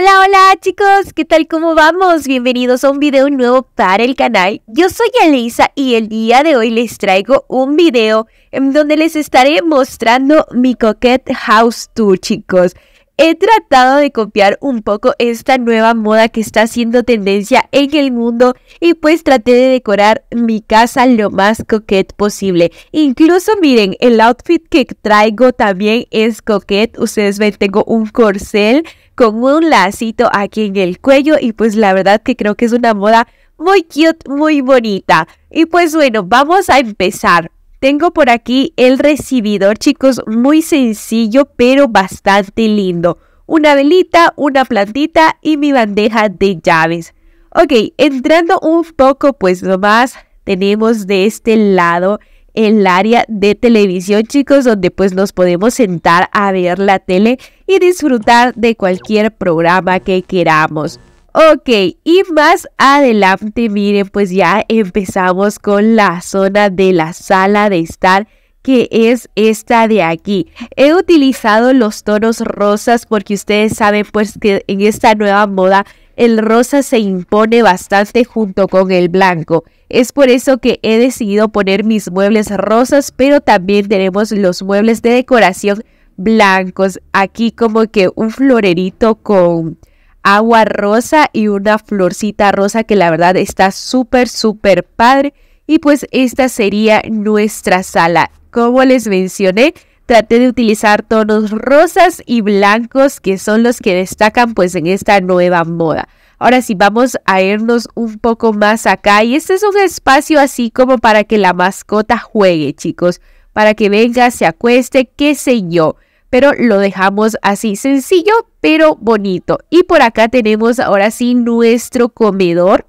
Hola, hola chicos, ¿qué tal? ¿Cómo vamos? Bienvenidos a un video nuevo para el canal. Yo soy elisa y el día de hoy les traigo un video en donde les estaré mostrando mi Coquette House Tour, chicos. He tratado de copiar un poco esta nueva moda que está haciendo tendencia en el mundo y pues traté de decorar mi casa lo más coquette posible. Incluso miren, el outfit que traigo también es coquette. Ustedes ven, tengo un corcel con un lacito aquí en el cuello y pues la verdad que creo que es una moda muy cute, muy bonita. Y pues bueno, vamos a empezar. Tengo por aquí el recibidor, chicos, muy sencillo pero bastante lindo. Una velita, una plantita y mi bandeja de llaves. Ok, entrando un poco pues nomás tenemos de este lado el área de televisión, chicos, donde pues nos podemos sentar a ver la tele y disfrutar de cualquier programa que queramos. Ok, y más adelante, miren, pues ya empezamos con la zona de la sala de estar que es esta de aquí. He utilizado los tonos rosas porque ustedes saben pues que en esta nueva moda el rosa se impone bastante junto con el blanco. Es por eso que he decidido poner mis muebles rosas, pero también tenemos los muebles de decoración blancos. Aquí como que un florerito con agua rosa y una florcita rosa que la verdad está súper, súper padre. Y pues esta sería nuestra sala. Como les mencioné, traté de utilizar tonos rosas y blancos que son los que destacan pues en esta nueva moda. Ahora sí, vamos a irnos un poco más acá y este es un espacio así como para que la mascota juegue, chicos, para que venga, se acueste, qué sé yo. Pero lo dejamos así, sencillo pero bonito. Y por acá tenemos ahora sí nuestro comedor,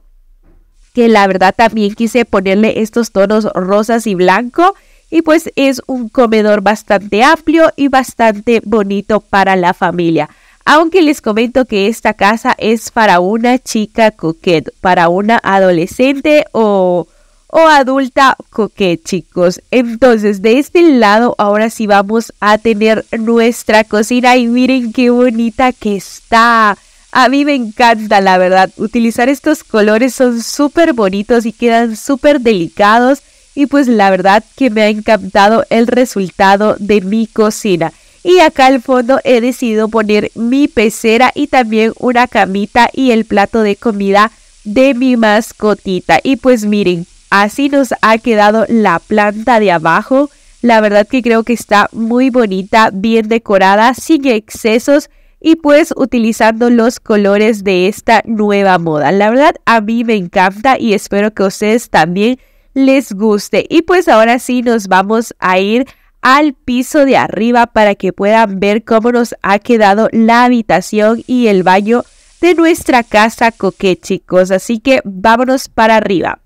que la verdad también quise ponerle estos tonos rosas y blanco. Y pues es un comedor bastante amplio y bastante bonito para la familia. Aunque les comento que esta casa es para una chica coquette, para una adolescente o, o adulta coquette, chicos. Entonces, de este lado ahora sí vamos a tener nuestra cocina y miren qué bonita que está. A mí me encanta, la verdad. Utilizar estos colores son súper bonitos y quedan súper delicados. Y pues la verdad que me ha encantado el resultado de mi cocina. Y acá al fondo he decidido poner mi pecera y también una camita y el plato de comida de mi mascotita. Y pues miren, así nos ha quedado la planta de abajo. La verdad que creo que está muy bonita, bien decorada, sin excesos y pues utilizando los colores de esta nueva moda. La verdad a mí me encanta y espero que a ustedes también les guste. Y pues ahora sí nos vamos a ir al piso de arriba para que puedan ver cómo nos ha quedado la habitación y el baño de nuestra casa coque chicos así que vámonos para arriba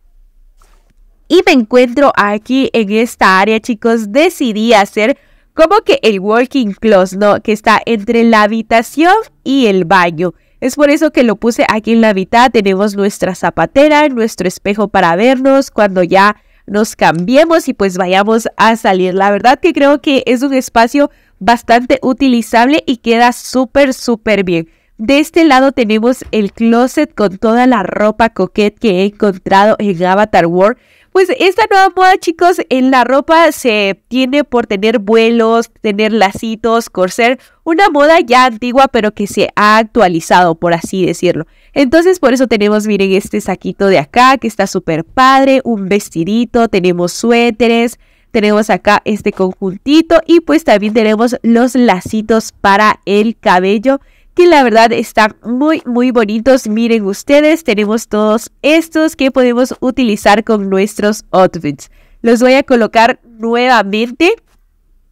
y me encuentro aquí en esta área chicos decidí hacer como que el walking closet no que está entre la habitación y el baño es por eso que lo puse aquí en la mitad tenemos nuestra zapatera nuestro espejo para vernos cuando ya nos cambiemos y pues vayamos a salir. La verdad que creo que es un espacio bastante utilizable y queda súper, súper bien. De este lado tenemos el closet con toda la ropa coquette que he encontrado en Avatar World. Pues esta nueva moda, chicos, en la ropa se tiene por tener vuelos, tener lacitos, corset, una moda ya antigua pero que se ha actualizado, por así decirlo. Entonces por eso tenemos, miren, este saquito de acá que está súper padre, un vestidito, tenemos suéteres, tenemos acá este conjuntito y pues también tenemos los lacitos para el cabello que la verdad están muy muy bonitos. Miren ustedes, tenemos todos estos que podemos utilizar con nuestros outfits. Los voy a colocar nuevamente.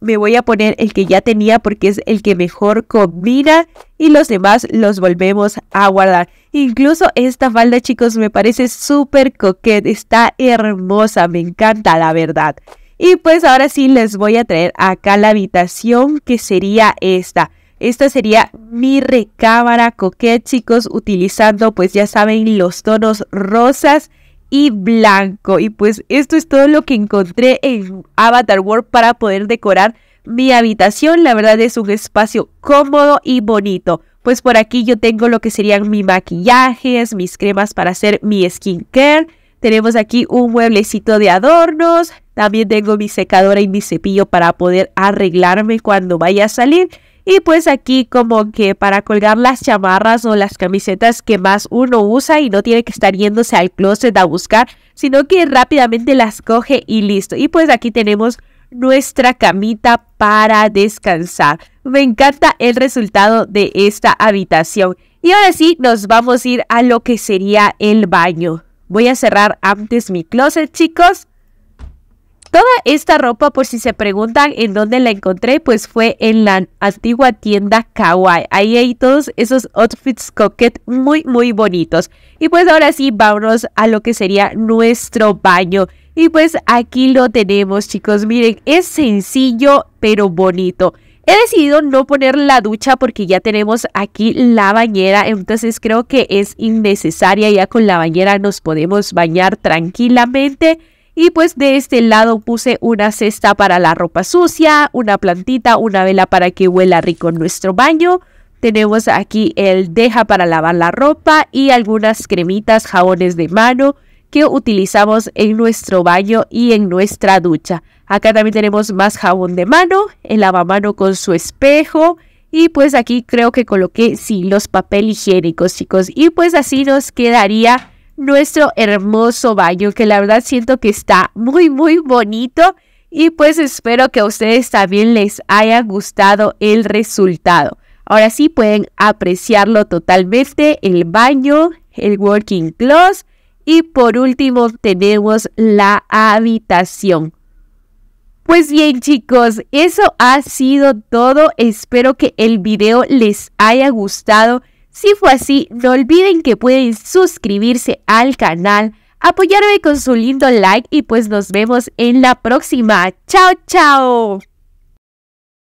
Me voy a poner el que ya tenía porque es el que mejor combina y los demás los volvemos a guardar. Incluso esta falda, chicos, me parece súper coqueta, está hermosa, me encanta, la verdad. Y pues ahora sí les voy a traer acá la habitación que sería esta. Esta sería mi recámara coquet, chicos, utilizando pues ya saben los tonos rosas y blanco. Y pues esto es todo lo que encontré en Avatar World para poder decorar mi habitación. La verdad es un espacio cómodo y bonito. Pues por aquí yo tengo lo que serían mis maquillajes, mis cremas para hacer mi skincare. Tenemos aquí un mueblecito de adornos. También tengo mi secadora y mi cepillo para poder arreglarme cuando vaya a salir. Y pues aquí como que para colgar las chamarras o las camisetas que más uno usa y no tiene que estar yéndose al closet a buscar, sino que rápidamente las coge y listo. Y pues aquí tenemos nuestra camita para descansar. Me encanta el resultado de esta habitación. Y ahora sí, nos vamos a ir a lo que sería el baño. Voy a cerrar antes mi closet, chicos. Toda esta ropa, por si se preguntan en dónde la encontré, pues fue en la antigua tienda Kawaii. Ahí hay todos esos outfits coquet muy, muy bonitos. Y pues ahora sí, vámonos a lo que sería nuestro baño. Y pues aquí lo tenemos, chicos. Miren, es sencillo pero bonito. He decidido no poner la ducha porque ya tenemos aquí la bañera, entonces creo que es innecesaria, ya con la bañera nos podemos bañar tranquilamente. Y pues de este lado puse una cesta para la ropa sucia, una plantita, una vela para que huela rico nuestro baño. Tenemos aquí el deja para lavar la ropa y algunas cremitas, jabones de mano que utilizamos en nuestro baño y en nuestra ducha. Acá también tenemos más jabón de mano, el lavamano con su espejo. Y pues aquí creo que coloqué sí, los papel higiénicos, chicos. Y pues así nos quedaría nuestro hermoso baño, que la verdad siento que está muy, muy bonito. Y pues espero que a ustedes también les haya gustado el resultado. Ahora sí pueden apreciarlo totalmente, el baño, el working clothes. Y por último tenemos la habitación. Pues bien chicos, eso ha sido todo. Espero que el video les haya gustado. Si fue así, no olviden que pueden suscribirse al canal, apoyarme con su lindo like y pues nos vemos en la próxima. ¡Chao, chao!